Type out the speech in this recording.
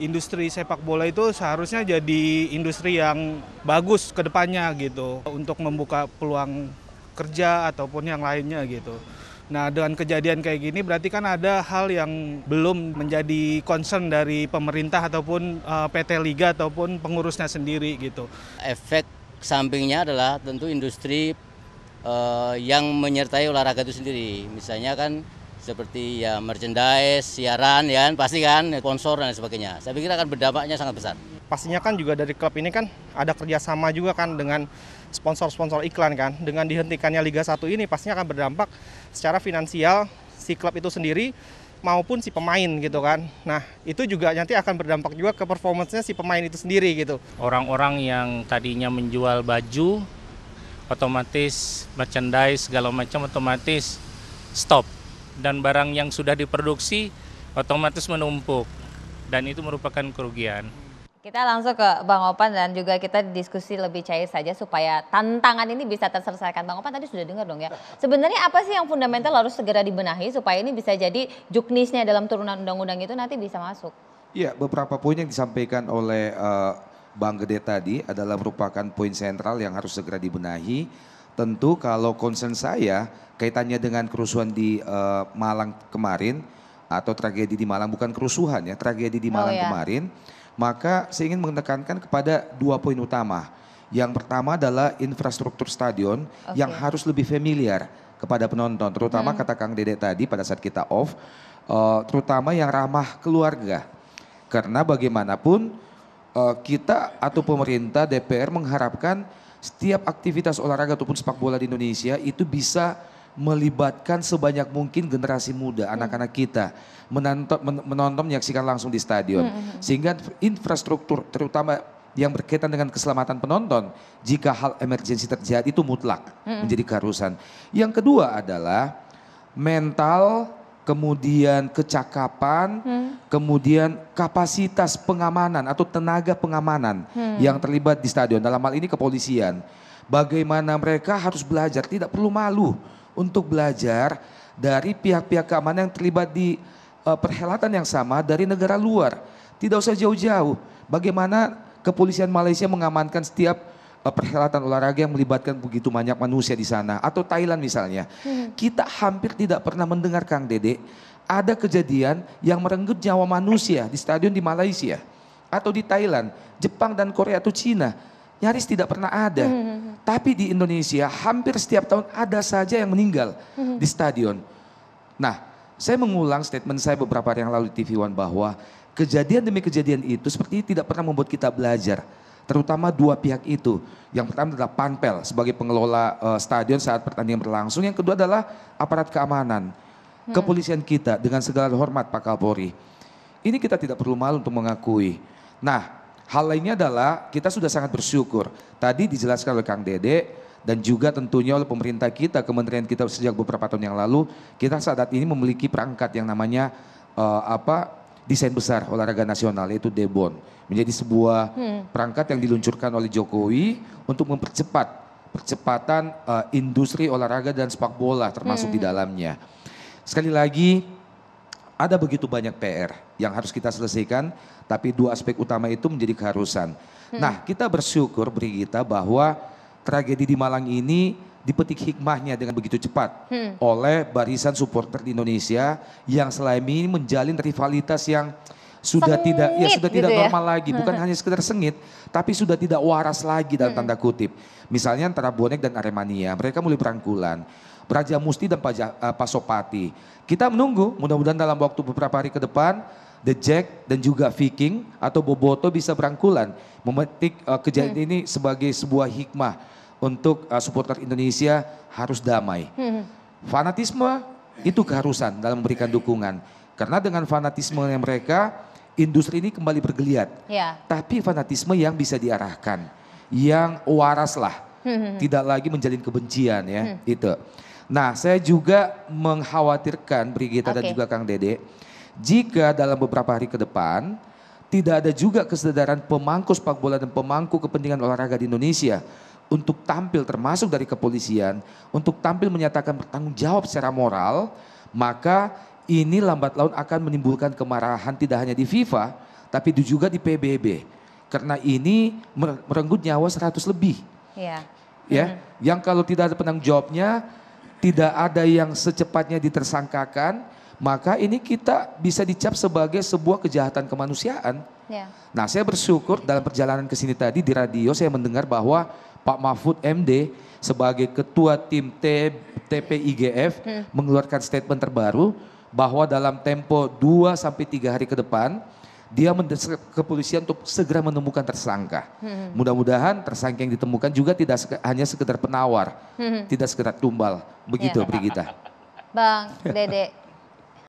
industri sepak bola itu seharusnya jadi industri yang bagus ke depannya gitu untuk membuka peluang kerja ataupun yang lainnya gitu. Nah, dengan kejadian kayak gini berarti kan ada hal yang belum menjadi concern dari pemerintah ataupun uh, eh, PT Liga ataupun pengurusnya sendiri gitu. Efek sampingnya adalah tentu industri uh, yang menyertai olahraga itu sendiri. Misalnya kan seperti ya merchandise, siaran ya kan, pasti kan, sponsor dan sebagainya. Saya pikir akan berdampaknya sangat besar. Pastinya kan juga dari klub ini kan ada kerjasama juga kan dengan sponsor-sponsor iklan kan. Dengan dihentikannya Liga 1 ini pastinya akan berdampak secara finansial si klub itu sendiri maupun si pemain gitu kan. Nah itu juga nanti akan berdampak juga ke performancenya si pemain itu sendiri gitu. Orang-orang yang tadinya menjual baju otomatis merchandise segala macam otomatis stop dan barang yang sudah diproduksi otomatis menumpuk dan itu merupakan kerugian. Kita langsung ke Bang Opan dan juga kita diskusi lebih cair saja supaya tantangan ini bisa terselesaikan. Bang Opan tadi sudah dengar dong ya. Sebenarnya apa sih yang fundamental harus segera dibenahi supaya ini bisa jadi juknisnya dalam turunan undang-undang itu nanti bisa masuk? Iya, beberapa poin yang disampaikan oleh uh, Bang Gede tadi adalah merupakan poin sentral yang harus segera dibenahi tentu kalau concern saya kaitannya dengan kerusuhan di uh, Malang kemarin atau tragedi di Malang bukan kerusuhan ya, tragedi di oh, Malang oh, ya. kemarin, maka saya ingin menekankan kepada dua poin utama. Yang pertama adalah infrastruktur stadion okay. yang harus lebih familiar kepada penonton, terutama hmm. kata Kang Dedek tadi pada saat kita off, uh, terutama yang ramah keluarga. Karena bagaimanapun uh, kita atau pemerintah DPR mengharapkan setiap aktivitas olahraga ataupun sepak bola di Indonesia itu bisa melibatkan sebanyak mungkin generasi muda, hmm. anak-anak hmm. kita menonton, menonton, menyaksikan langsung di stadion, hmm, hmm, hmm. sehingga infrastruktur terutama yang berkaitan dengan keselamatan penonton jika hal emergensi terjadi itu mutlak hmm. menjadi keharusan. Yang kedua adalah mental kemudian kecakapan, hmm. kemudian kapasitas pengamanan atau tenaga pengamanan hmm. yang terlibat di stadion. Dalam hal ini kepolisian. Bagaimana mereka harus belajar, tidak perlu malu untuk belajar dari pihak-pihak keamanan yang terlibat di uh, perhelatan yang sama dari negara luar. Tidak usah jauh-jauh. Bagaimana kepolisian Malaysia mengamankan setiap Eh, perhelatan olahraga yang melibatkan begitu banyak manusia di sana atau Thailand misalnya. Hmm. Kita hampir tidak pernah mendengar Kang Dede ada kejadian yang merenggut nyawa manusia di stadion di Malaysia atau di Thailand, Jepang dan Korea atau Cina nyaris tidak pernah ada. Hmm. Tapi di Indonesia hampir setiap tahun ada saja yang meninggal hmm. di stadion. Nah, saya mengulang statement saya beberapa hari yang lalu di TV One bahwa kejadian demi kejadian itu seperti tidak pernah membuat kita belajar terutama dua pihak itu. Yang pertama adalah Panpel sebagai pengelola uh, stadion saat pertandingan berlangsung, yang kedua adalah aparat keamanan. Hmm. Kepolisian kita dengan segala hormat Pak Kapolri. Ini kita tidak perlu malu untuk mengakui. Nah, hal lainnya adalah kita sudah sangat bersyukur. Tadi dijelaskan oleh Kang Dede, dan juga tentunya oleh pemerintah kita, kementerian kita sejak beberapa tahun yang lalu, kita saat ini memiliki perangkat yang namanya uh, apa desain besar olahraga nasional yaitu Debon menjadi sebuah hmm. perangkat yang diluncurkan oleh Jokowi untuk mempercepat percepatan uh, industri olahraga dan sepak bola termasuk hmm. di dalamnya. Sekali lagi ada begitu banyak PR yang harus kita selesaikan tapi dua aspek utama itu menjadi keharusan. Hmm. Nah, kita bersyukur Brigita bahwa tragedi di Malang ini dipetik hikmahnya dengan begitu cepat hmm. oleh barisan supporter di Indonesia yang selain ini menjalin rivalitas yang sudah sengit, tidak ya sudah gitu tidak ya. normal ya? lagi hmm. bukan hanya sekedar sengit tapi sudah tidak waras lagi dalam hmm. tanda kutip misalnya antara bonek dan aremania mereka mulai berangkulan, Praja Musti dan Paja, uh, Pasopati kita menunggu mudah-mudahan dalam waktu beberapa hari ke depan The Jack dan juga Viking atau Boboto bisa berangkulan memetik uh, kejadian hmm. ini sebagai sebuah hikmah untuk uh, supporter Indonesia harus damai. Hmm. Fanatisme itu keharusan dalam memberikan dukungan. Karena dengan fanatisme yang mereka, industri ini kembali bergeliat. Yeah. Tapi fanatisme yang bisa diarahkan, yang waraslah, hmm. tidak lagi menjalin kebencian ya, hmm. itu. Nah, saya juga mengkhawatirkan Brigita okay. dan juga Kang Dede, jika dalam beberapa hari ke depan tidak ada juga kesadaran pemangku sepak bola dan pemangku kepentingan olahraga di Indonesia untuk tampil termasuk dari kepolisian untuk tampil menyatakan bertanggung jawab secara moral, maka ini lambat laun akan menimbulkan kemarahan tidak hanya di FIFA tapi juga di PBB karena ini merenggut nyawa 100 lebih. Iya. ya Ya, mm -hmm. yang kalau tidak ada penanggung jawabnya, tidak ada yang secepatnya ditersangkakan, maka ini kita bisa dicap sebagai sebuah kejahatan kemanusiaan. Ya. Nah, saya bersyukur dalam perjalanan ke sini tadi di radio saya mendengar bahwa Pak Mahfud MD sebagai ketua tim T, TPIGF hmm. mengeluarkan statement terbaru bahwa dalam tempo 2 sampai 3 hari ke depan dia mendesak kepolisian untuk segera menemukan tersangka. Hmm. Mudah-mudahan tersangka yang ditemukan juga tidak sek hanya sekedar penawar, hmm. tidak sekedar tumbal. Begitu, ya. Brigita. Bang Dede,